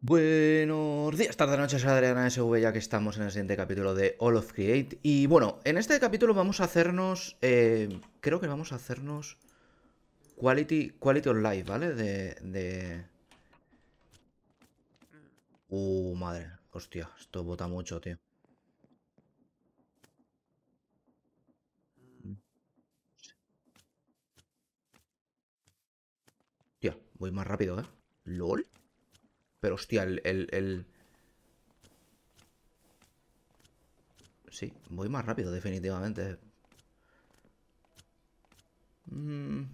Buenos días, tardes, noches, Adriana SV, ya que estamos en el siguiente capítulo de All of Create. Y bueno, en este capítulo vamos a hacernos, eh, creo que vamos a hacernos Quality, quality of Life, ¿vale? De, de... Uh, madre, hostia, esto bota mucho, tío. Tío, voy más rápido, ¿eh? ¿Lol? Pero hostia, el, el, Sí, voy más rápido definitivamente. Mm.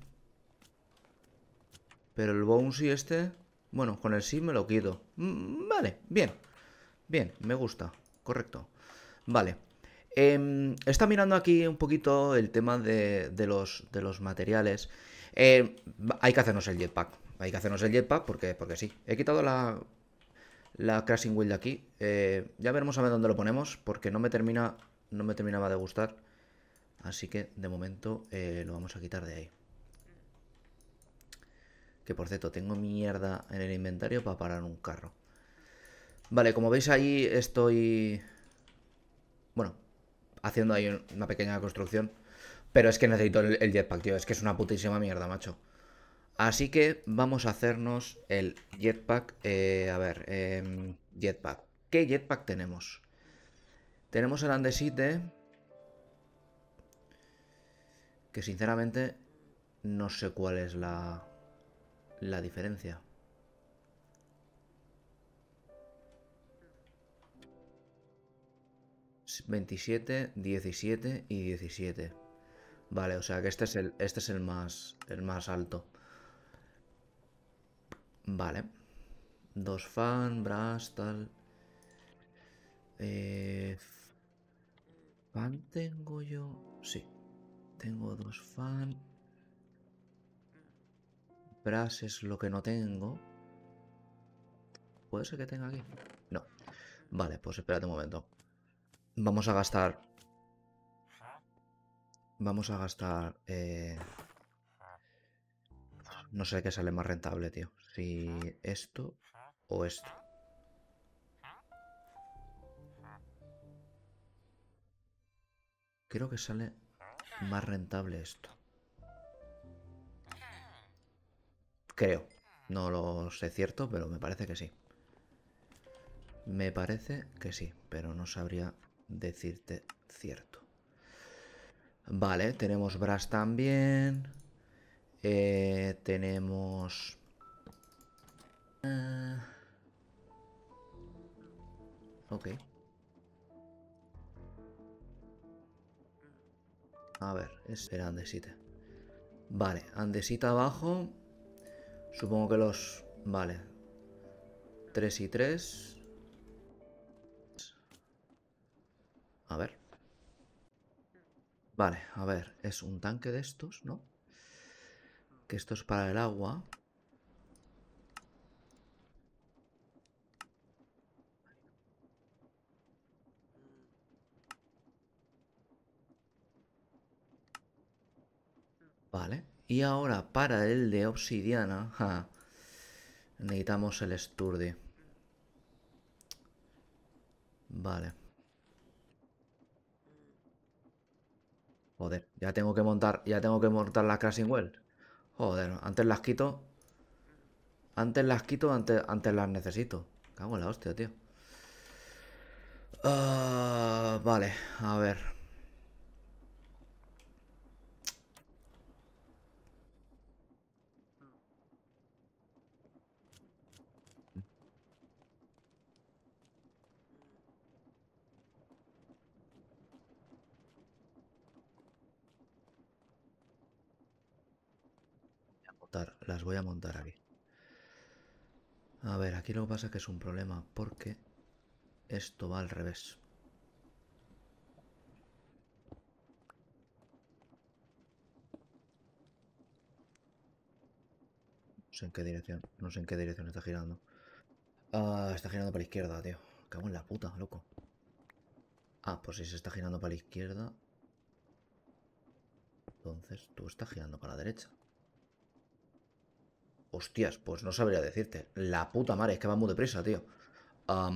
Pero el bouncy este... Bueno, con el sí me lo quito. Mm, vale, bien. Bien, me gusta. Correcto. Vale. Em, está mirando aquí un poquito el tema de, los, de los materiales. Eh, hay que hacernos el jetpack. Hay que hacernos el jetpack porque, porque sí. He quitado la, crashing wheel de aquí. Eh, ya veremos a ver dónde lo ponemos porque no me termina no me terminaba de gustar. Así que de momento eh, lo vamos a quitar de ahí. Que por cierto, tengo mierda en el inventario para parar un carro. Vale, como veis ahí estoy... Bueno, haciendo ahí una pequeña construcción. Pero es que necesito el jetpack, tío. Es que es una putísima mierda, macho. Así que vamos a hacernos el jetpack. Eh, a ver, em, jetpack. ¿Qué jetpack tenemos? Tenemos el andesite. Que sinceramente no sé cuál es la, la diferencia. ...27, 17 y 17... Vale, o sea que este es este es el, más, el más alto... Vale. Dos fan, brass, tal. Eh, fan tengo yo. Sí. Tengo dos fan. Brass es lo que no tengo. ¿Puede ser que tenga aquí? No. Vale, pues espérate un momento. Vamos a gastar... Vamos a gastar... Eh... No sé qué sale más rentable, tío. Si esto o esto. Creo que sale más rentable esto. Creo. No lo sé cierto, pero me parece que sí. Me parece que sí, pero no sabría decirte cierto. Vale, tenemos bras también. Eh, tenemos Ah. Ok. A ver, era andesita. Vale, andesita abajo. Supongo que los... Vale. 3 y 3. A ver. Vale, a ver. Es un tanque de estos, ¿no? Que esto es para el agua. Vale. Y ahora para el de obsidiana, necesitamos el esturdi Vale. Joder, ya tengo que montar, ya tengo que montar la crashing wells. Joder, antes las quito. Antes las quito, antes, antes las necesito. Cago en la hostia, tío. Ah, vale, a ver. las voy a montar aquí. A ver, aquí lo que pasa es que es un problema porque esto va al revés. No sé en qué dirección, no sé en qué dirección está girando. Ah, está girando para la izquierda, tío. Cago en la puta, loco. Ah, pues si se está girando para la izquierda... Entonces tú estás girando para la derecha. Hostias, pues no sabría decirte. La puta madre, es que va muy deprisa, tío. A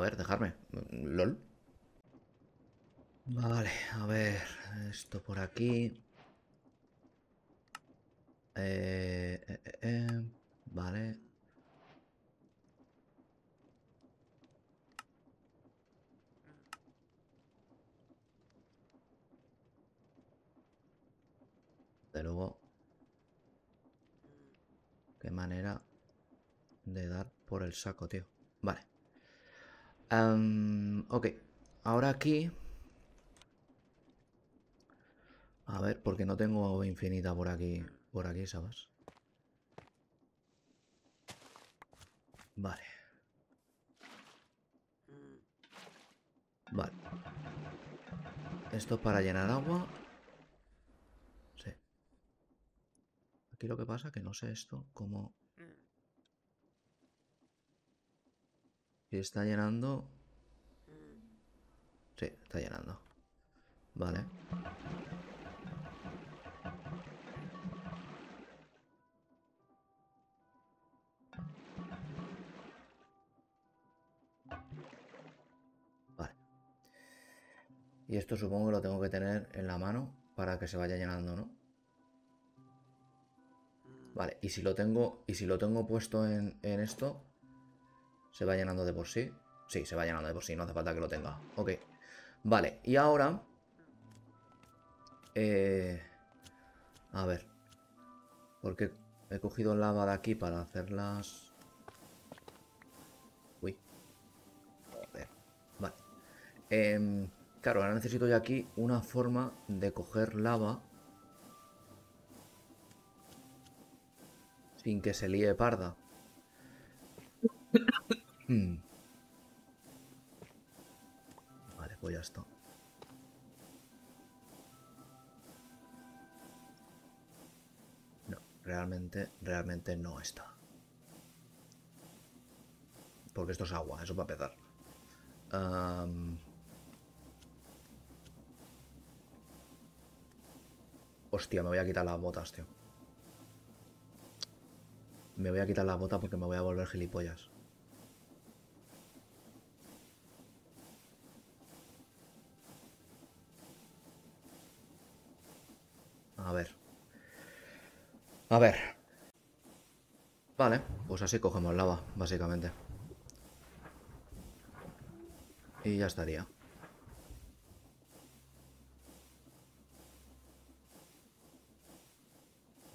ver, dejarme. LOL. Vale, a ver. Esto por aquí. Eh, eh, eh, eh vale. De luego. Qué manera de dar por el saco, tío. Vale. Em, ok. Ahora aquí... A ver, porque no tengo infinita por aquí, por aquí, ¿sabes? Vale. Vale. Esto es para llenar agua. Aquí lo que pasa que no sé esto, cómo... Si está llenando... Sí, está llenando. Vale. Vale. Y esto supongo que lo tengo que tener en la mano para que se vaya llenando, ¿no? Vale, y si lo tengo, y si lo tengo puesto en, esto, ¿se va llenando de por sí? Sí, se va llenando de por sí, no hace falta que lo tenga. Ok. Vale, y ahora... Eh, a ver. Porque he cogido lava de aquí para hacerlas... Uy. Joder. Vale. Em, claro, ahora necesito ya aquí una forma de coger lava sin que se líe parda. Hmm. Vale, pues ya está. No, realmente, realmente no está. Porque esto es agua, eso va a pesar. Hostia, me voy a quitar las botas, tío. Me voy a quitar la bota porque me voy a volver gilipollas. A ver. A ver. Vale, pues así cogemos lava, básicamente. Y ya estaría.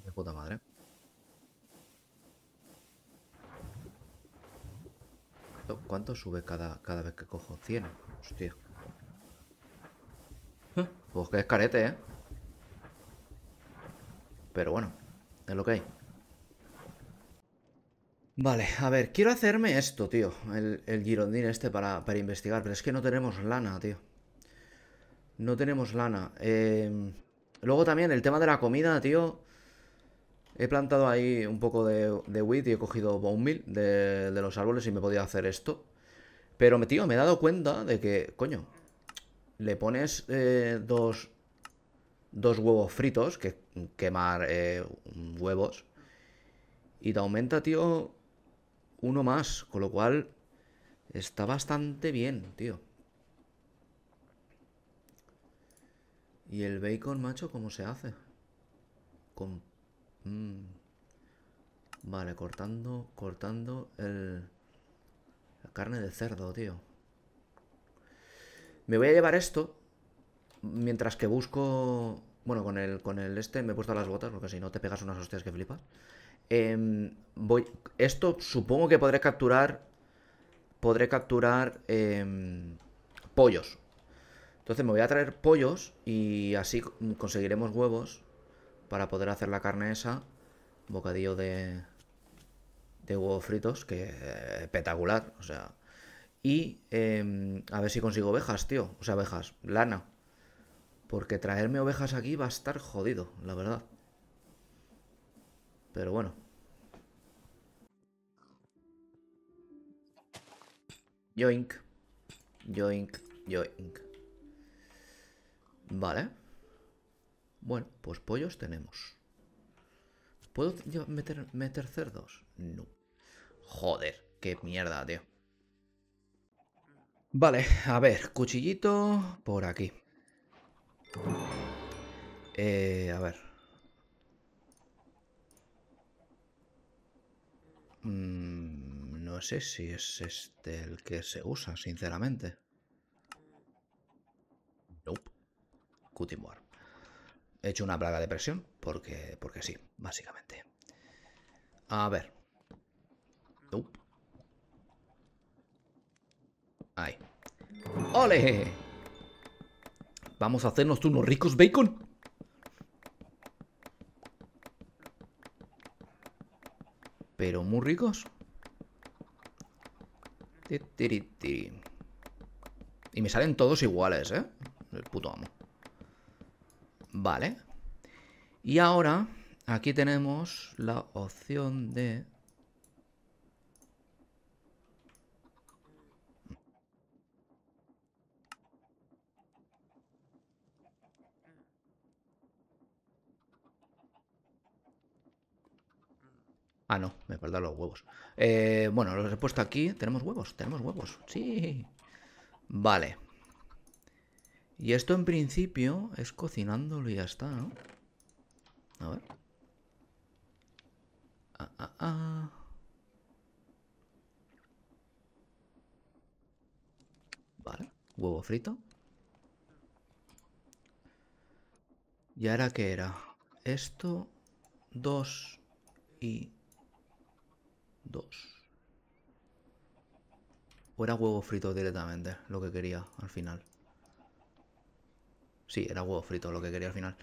De puta madre. ¿Cuánto, sube cada, cada vez que cojo? 100. Hostia. Pues que es carete, ¿eh? Pero bueno, es lo que hay. Vale, a ver, quiero hacerme esto, tío. El, girondín este para, investigar. Pero es que no tenemos lana, tío. No tenemos lana. Eh, luego también el tema de la comida, tío. He plantado ahí un poco de, de wheat y he cogido bone meal de, los árboles y me podía hacer esto. Pero, tío, me he dado cuenta de que, coño, le pones eh, dos, huevos fritos, que quemar eh, huevos, y te aumenta, tío, uno más, con lo cual está bastante bien, tío. Y el bacon, macho, ¿cómo se hace? Con Mm. Vale, cortando, cortando el... La carne de cerdo, tío. Me voy a llevar esto. Mientras que busco... Bueno, con el, con el este me he puesto las botas porque si no te pegas unas hostias que flipas. Em, voy, esto supongo que podré capturar... Podré capturar em, pollos. Entonces me voy a traer pollos y así conseguiremos huevos para poder hacer la carne esa. Bocadillo de, de huevos fritos, que espectacular, o sea. Y em, a ver si consigo ovejas, tío. O sea, ovejas, lana. Porque traerme ovejas aquí va a estar jodido, la verdad. Pero bueno. Yoink. Yoink, yoink. Vale. Bueno, pues pollos tenemos. ¿Puedo meter, meter cerdos? No. Joder, qué mierda, tío. Vale, a ver, cuchillito por aquí. Eh, a ver. Mm, no sé si es este el que se usa, sinceramente. Nope. Cutting He hecho una plaga de presión porque, porque sí, básicamente. A ver. Ahí. ¡Ole! Vamos a hacernos unos ricos bacon. Pero muy ricos. Y me salen todos iguales, ¿eh? El puto amo. Vale. Y ahora aquí tenemos la opción de... Ah, no, me perdido los huevos. Eh, bueno, los he puesto aquí. ¿Tenemos huevos? Tenemos huevos. Sí. Vale, y esto en principio es cocinándolo y ya está, ¿no? A ver. Ah, ah, ah. Vale, huevo frito. ¿Y ahora qué era? Esto, dos y dos. O era huevo frito directamente, lo que quería al final. Sí, era huevo frito lo que quería al final.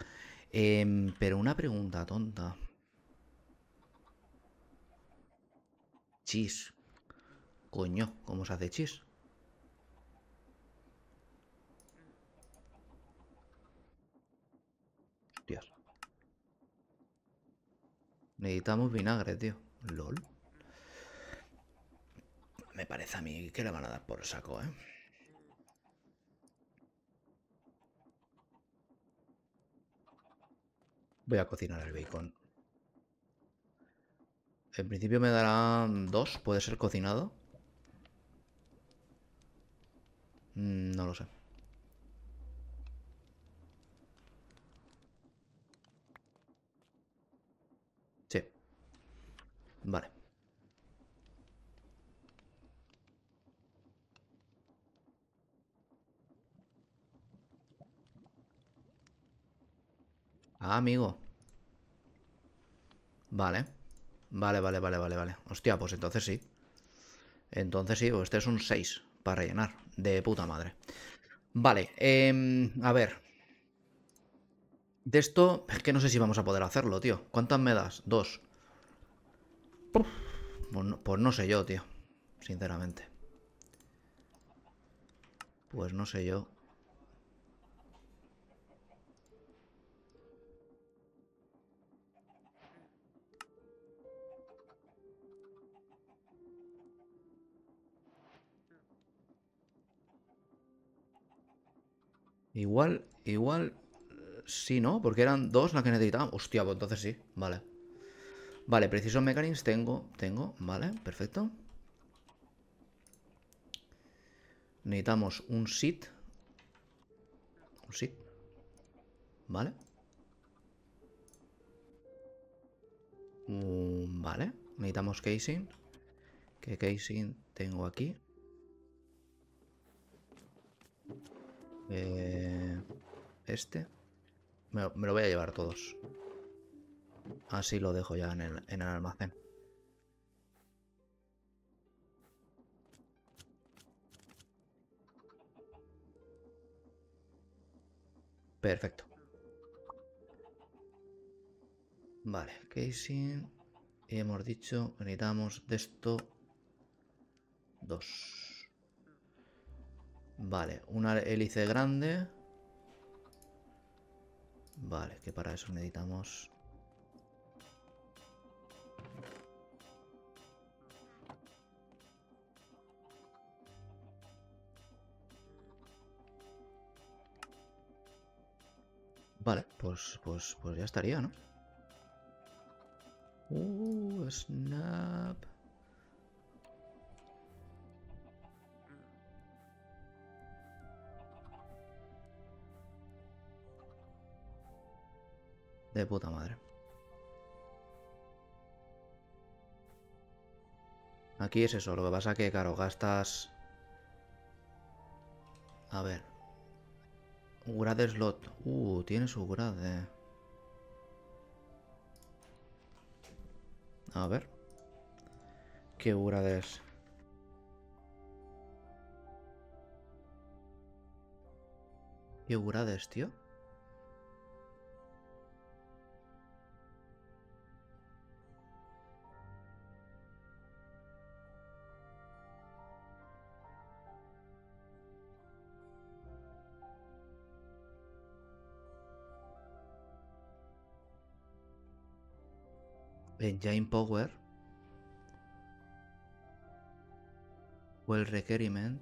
Em, pero una pregunta tonta. Chis. Coño, ¿cómo se hace chis? Dios. Necesitamos vinagre, tío. LOL. Me parece a mí que le van a dar por saco, ¿eh? Voy a cocinar el bacon. En principio me darán dos, puede ser cocinado. Mm, no lo sé. Sí. Vale. Ah, amigo. Vale. Vale, vale, vale, vale, vale. Hostia, pues entonces sí. Entonces sí, pues este es un 6 para rellenar. De puta madre. Vale, em, a ver. De esto, es que no sé si vamos a poder hacerlo, tío. ¿Cuántas me das? Dos. Pues, pues no sé yo, tío. Sinceramente. Pues no sé yo. Igual, igual... Sí, ¿no? Porque eran dos las que necesitábamos. Hostia, pues entonces sí. Vale. Vale, preciso mecanismos, tengo, tengo. Vale, perfecto. Necesitamos un sit. Un sit. Vale. Mm, vale. Necesitamos casing. Que casing tengo aquí? Eh, este. Me lo, voy a llevar todos. Así lo dejo ya en el, en el almacén. Perfecto. Vale, casing. Y hemos dicho, necesitamos de esto dos. Vale, una hélice grande. Vale, que para eso necesitamos... Vale, pues, pues, pues ya estaría, ¿no? Uh, snap. De puta madre. Aquí es eso, lo que pasa que, claro, gastas... A ver. Grade slot. Uh, tiene su grade. Eh. A ver. ¿Qué grade es? ¿Qué grade tío? Jane Power o el Requeriment,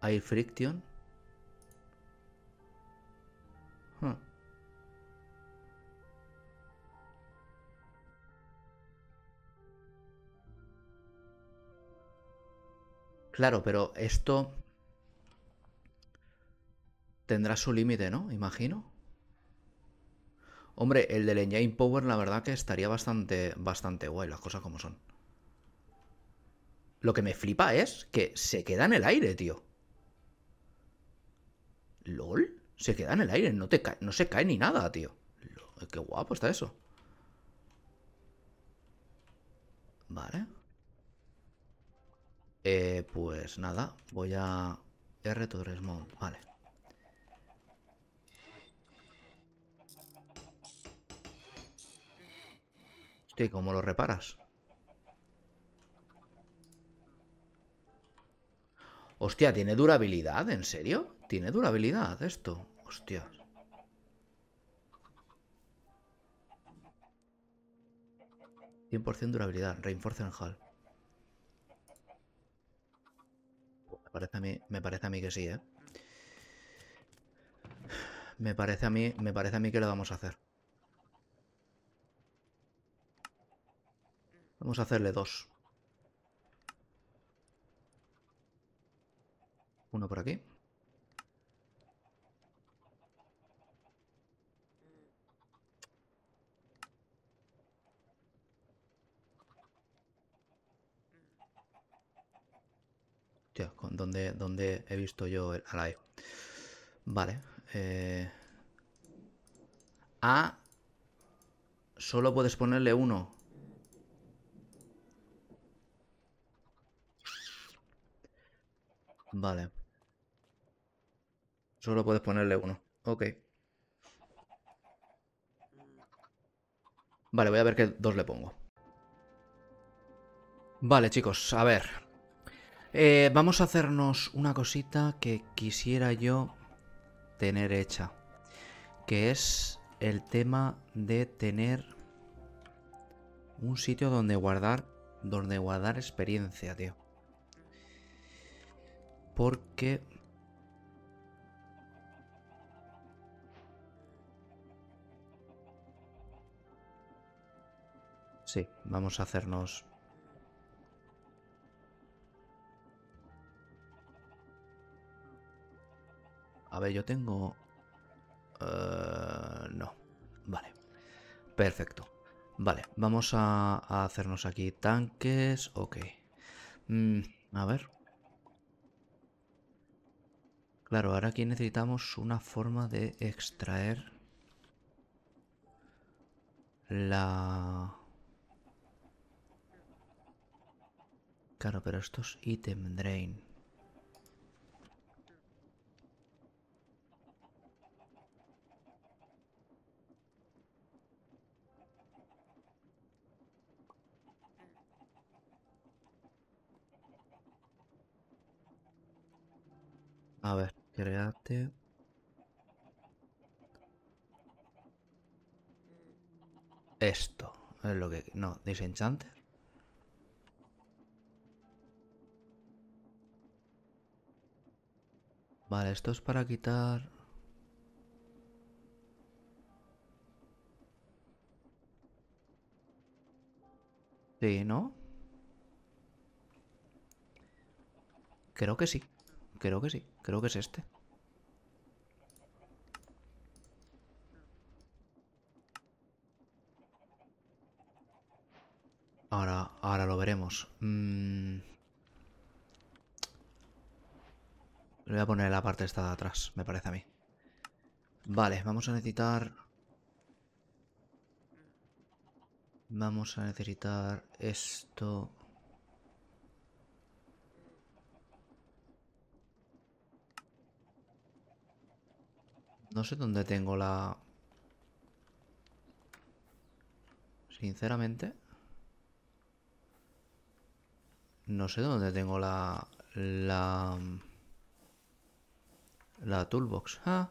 Air Friction. Claro, pero esto tendrá su límite, ¿no? Imagino. Hombre, el del Engine Power la verdad que estaría bastante, bastante guay, las cosas como son. Lo que me flipa es que se queda en el aire, tío. LOL, se queda en el aire, no, te no se cae ni nada, tío. qué guapo está eso. Vale. Eh, pues nada, voy a... r todo vale. Hostia, ¿cómo lo reparas? Hostia, ¿tiene durabilidad? ¿En serio? ¿Tiene durabilidad esto? Hostia. ¿100% durabilidad? Reinforcen Hall. Me parece, a mí, me parece a mí que sí, ¿eh? Me parece a mí, me parece a mí que lo vamos a hacer. Vamos a hacerle dos. Uno por aquí. Tío, con donde, donde he visto yo el, a Vale. Eh, a solo puedes ponerle uno. Vale. Solo puedes ponerle uno. Ok. Vale, voy a ver qué dos le pongo. Vale, chicos, a ver. Eh, vamos a hacernos una cosita que quisiera yo tener hecha. Que es el tema de tener un sitio donde guardar donde guardar experiencia, tío porque Sí, vamos a hacernos... A ver, yo tengo... Eh, no, vale. Perfecto. Vale, vamos a, hacernos aquí tanques. Ok. Mm, a ver. Claro, ahora aquí necesitamos una forma de extraer la... Claro, pero estos es drain. A ver esto es lo que no desenchante vale esto es para quitar Sí, ¿no? Creo que sí. Creo que sí, creo que es este. Ahora, ahora lo veremos. Mm. Le voy a poner la parte esta de atrás, me parece a mí. Vale, vamos a necesitar... Vamos a necesitar esto... No sé dónde tengo la... Sinceramente. No sé dónde tengo la... La... La toolbox. Ah.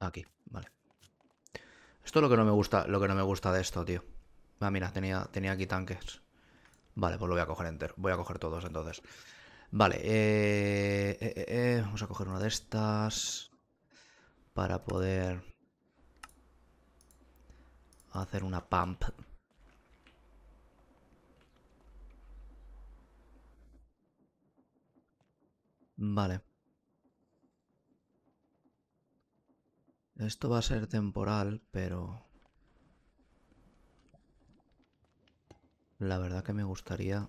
Aquí, vale. Esto es lo que no me gusta, lo que no me gusta de esto, tío. Ah, mira, tenía, tenía aquí tanques. Vale, pues lo voy a coger entero. Voy a coger todos entonces. Vale, eh, eh, eh, eh, vamos a coger una de estas para poder hacer una pump. Vale. Esto va a ser temporal, pero... La verdad que me gustaría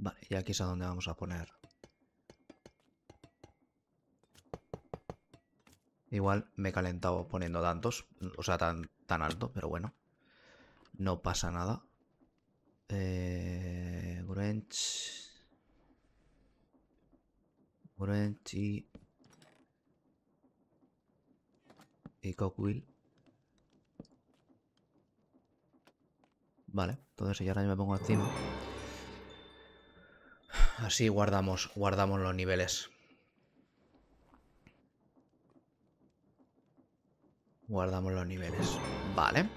Vale, y aquí es a donde vamos a poner. Igual me he calentado poniendo tantos, o sea, tan, tan alto, pero bueno. No pasa nada. Eh, Grunch y... Y Cockwheel Vale, entonces ya ahora yo me pongo encima. Así guardamos, guardamos los niveles. Guardamos los niveles. Vale.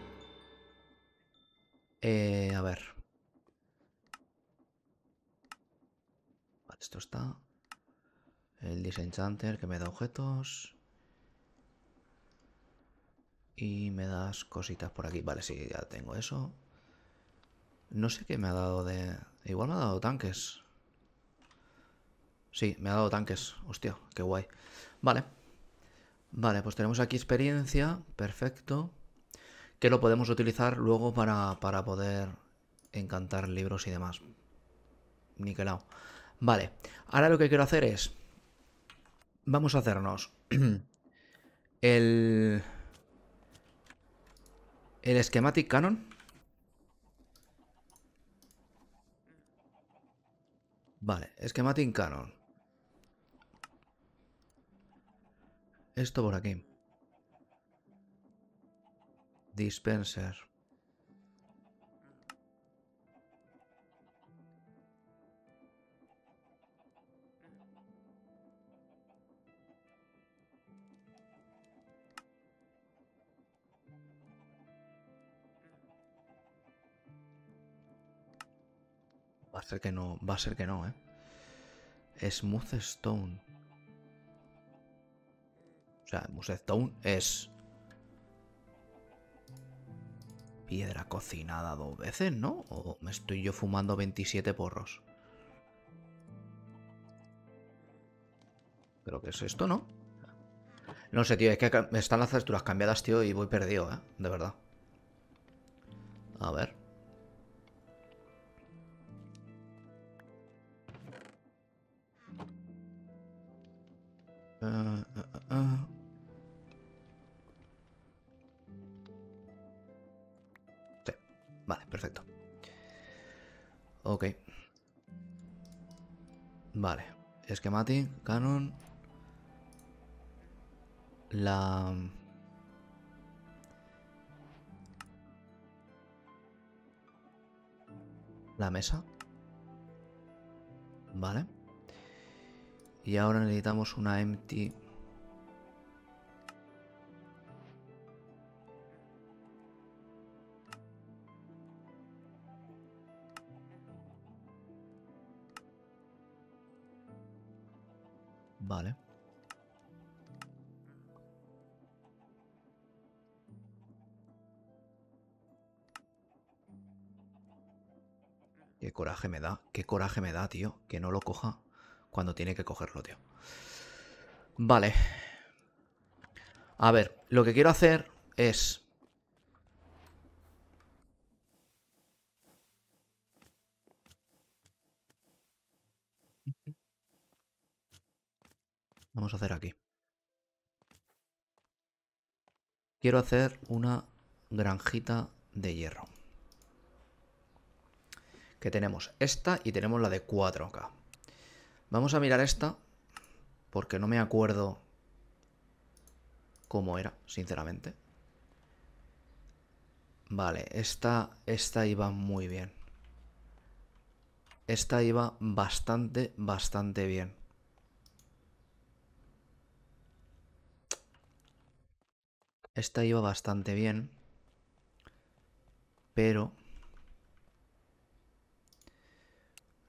Eh, a ver. Esto está. El disenchanter que me da objetos. Y me das cositas por aquí. Vale, sí, ya tengo eso. No sé qué me ha dado de... Igual me ha dado tanques. Sí, me ha dado tanques. Hostia, qué guay. Vale. Vale, pues tenemos aquí experiencia. Perfecto. Que lo podemos utilizar luego para, poder encantar libros y demás. Niquelado. Vale. Ahora lo que quiero hacer es... Vamos a hacernos... el... El Schematic Canon. Vale, Schematic Canon. Esto por aquí. Dispenser. Va a ser que no, va a ser que no, ¿eh? Smooth Stone. O sea, Musetown es... Piedra cocinada dos veces, ¿no? ¿O me estoy yo fumando 27 porros? Creo que es esto, ¿no? No sé, tío, es que me están las texturas cambiadas, tío, y voy perdido, ¿eh? De verdad. A ver. Ah, ah, ah, Vale, perfecto. Ok. Vale. Esquematic, Canon. La... La mesa. Vale. Y ahora necesitamos una empty Vale. Qué coraje me da, qué coraje me da, tío, que no lo coja cuando tiene que cogerlo, tío. Vale. A ver, lo que quiero hacer es vamos a hacer aquí. Quiero hacer una granjita de hierro. Que tenemos esta y tenemos la de 4K. Vamos a mirar esta porque no me acuerdo cómo era, sinceramente. Vale, esta, esta iba muy bien. Esta iba bastante, bastante bien. Esta iba bastante bien. Pero...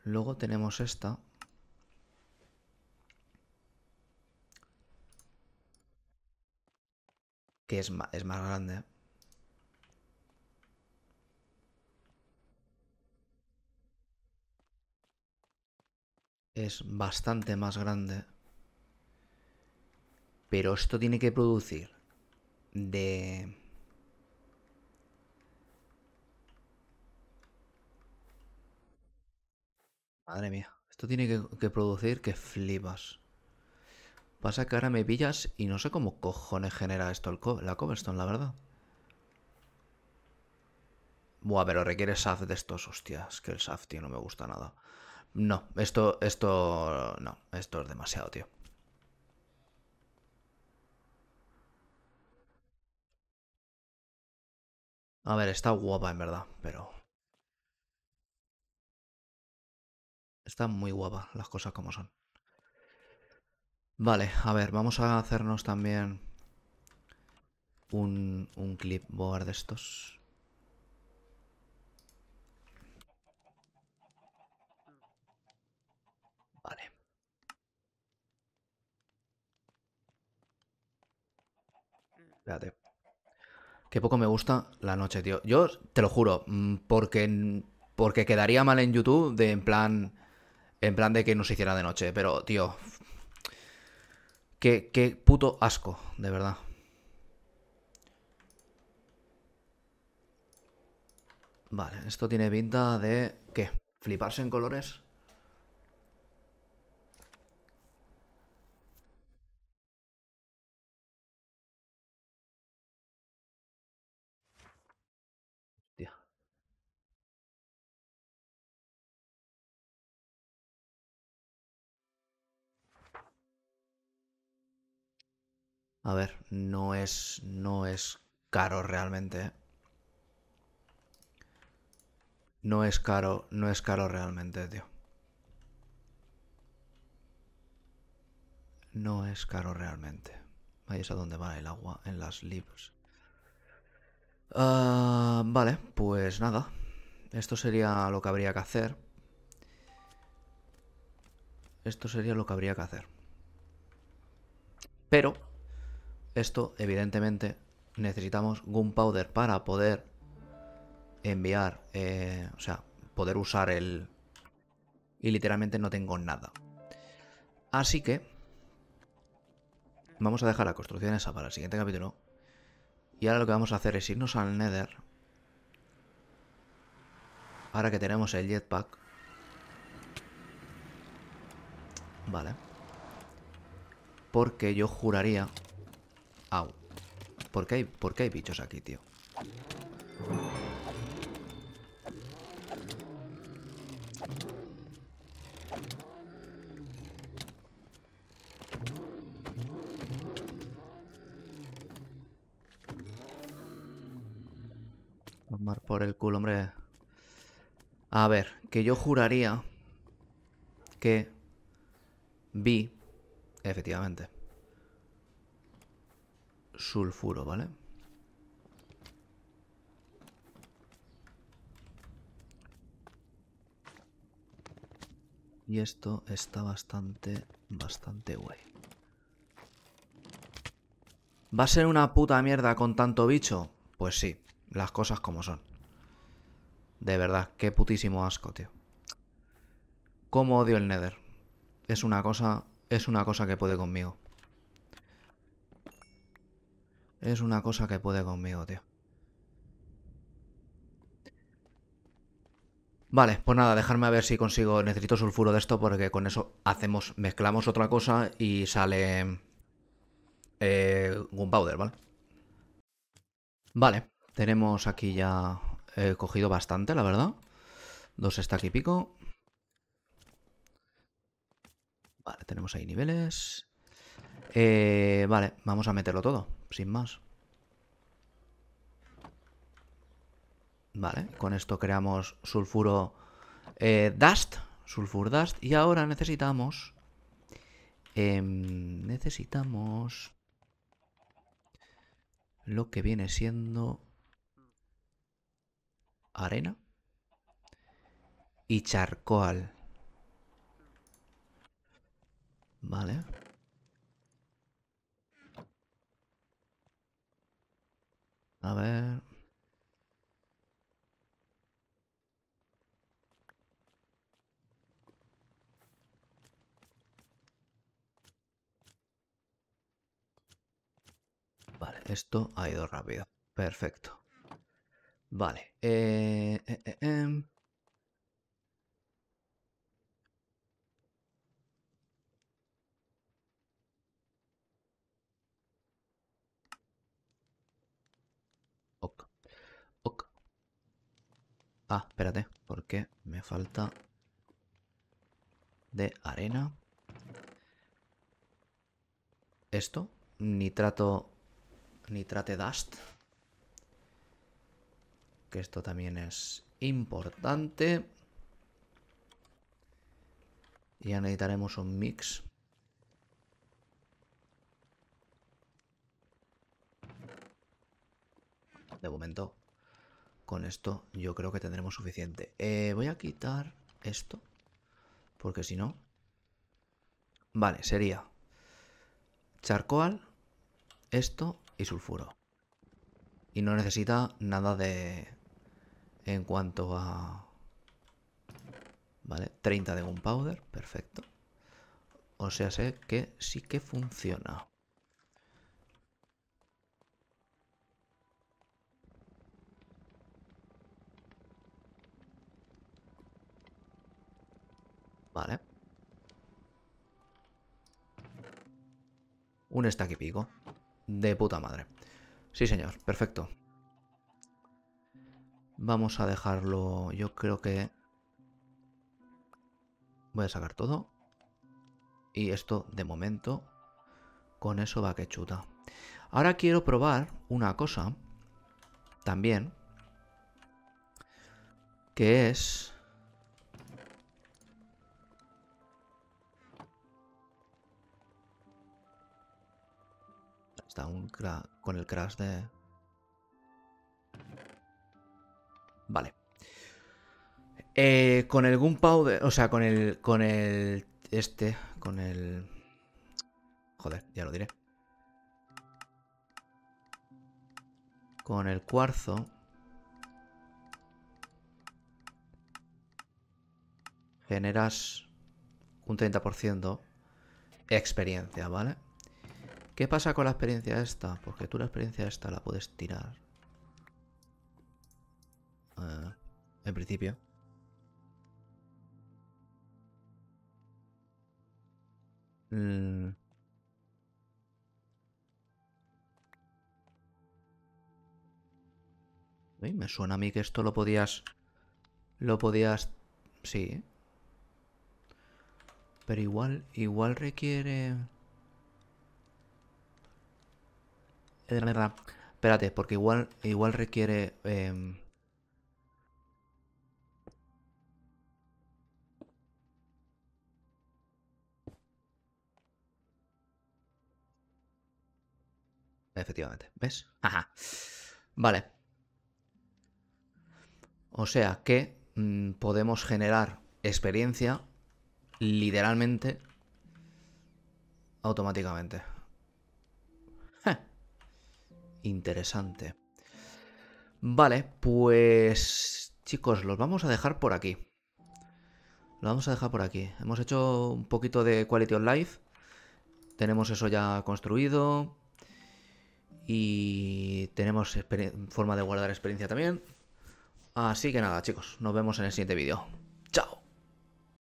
Luego tenemos esta. Que es más, es más grande. es bastante más grande. Pero esto tiene que producir de... Madre mía, esto tiene que, producir que flipas. Pasa que ahora me pillas y no sé cómo cojones genera esto el la cobblestone, la verdad. Buah, pero requiere SAF de estos, hostias, que el SAF, tío, no me gusta nada. No, esto, esto, no, esto es demasiado, tío. A ver, está guapa en verdad, pero... Está muy guapa las cosas como son. Vale, a ver, vamos a hacernos también un, un clipboard de estos. Vale. Espérate. Qué poco me gusta la noche, tío. Yo te lo juro, mm, porque, porque quedaría mal en YouTube de en plan. En plan de que no se hiciera de noche. Pero, tío. Qué, qué puto asco, de verdad. Vale, esto tiene pinta de. ¿Qué? ¿Fliparse en colores? A ver, no es, no es caro realmente. ¿eh? No es caro, no es caro realmente, tío. No es caro realmente. Ahí a donde va el agua, en las lips? Ah, vale, pues nada. Esto sería lo que habría que hacer. Esto sería lo que habría que hacer. Pero esto, evidentemente, necesitamos gunpowder para poder enviar, eh, o sea, poder usar el... Y literalmente no tengo nada. Así que vamos a dejar la construcción esa para el siguiente capítulo. Y ahora lo que vamos a hacer es irnos al Nether. Ahora que tenemos el jetpack. Vale. Porque yo juraría Au. ¿Por qué hay, por hay bichos aquí, tío? Tomar por el culo, hombre. A ver, que yo juraría que vi, efectivamente sulfuro, ¿vale? Y esto está bastante, bastante guay. ¿Va a ser una puta mierda con tanto bicho? Pues sí, las cosas como son. De verdad, qué putísimo asco, tío. ¿Cómo odio el Nether? Es una cosa, es una cosa que puede conmigo. Es una cosa que puede conmigo, tío. Vale, pues nada, dejarme a ver si consigo... Necesito sulfuro de esto porque con eso hacemos... Mezclamos otra cosa y sale... Eh, powder, ¿vale? Vale, tenemos aquí ya cogido bastante, la verdad. Dos está y pico. Vale, tenemos ahí niveles. Eh, vale, vamos a meterlo todo, sin más. Vale, con esto creamos sulfuro eh, dust, sulfur dust. Y ahora necesitamos... Em, necesitamos... Lo que viene siendo... Arena. Y charcoal. Vale. A ver. Vale, esto ha ido rápido. Perfecto. Vale. Eh, eh, eh, em. Ah, espérate, porque me falta de arena. Esto, nitrato, nitrate dust. Que esto también es importante. Ya necesitaremos un mix. De momento con esto yo creo que tendremos suficiente. Eh, voy a quitar esto. Porque si no... Vale, sería charcoal, esto y sulfuro. Y no necesita nada de... En cuanto a... Vale, 30 de gunpowder, perfecto. O sea, sé que sí que funciona. Vale. Un stack y pico. De puta madre. Sí, señor. Perfecto. Vamos a dejarlo... Yo creo que... Voy a sacar todo. Y esto, de momento... Con eso va que chuta. Ahora quiero probar una cosa. También. Que es... con el crash de... Vale. Eh, con el Gunpowder, o sea, con el... Con el... Este, con el... Joder, ya lo diré. Con el cuarzo... Generas un 30% experiencia, ¿vale? ¿Qué pasa con la experiencia esta? Porque tú la experiencia esta la puedes tirar. Eh, en principio. Mm. me suena a mí que esto lo podías... Lo podías... Sí. Pero igual, igual requiere... Espérate, porque igual, igual requiere... Em, efectivamente, ¿ves? Ajá. Vale. O sea que mm, podemos generar experiencia literalmente automáticamente interesante. Vale, pues chicos, los vamos a dejar por aquí. Lo vamos a dejar por aquí. Hemos hecho un poquito de Quality of Life. Tenemos eso ya construido. Y tenemos forma de guardar experiencia también. Así que nada, chicos, nos vemos en el siguiente vídeo.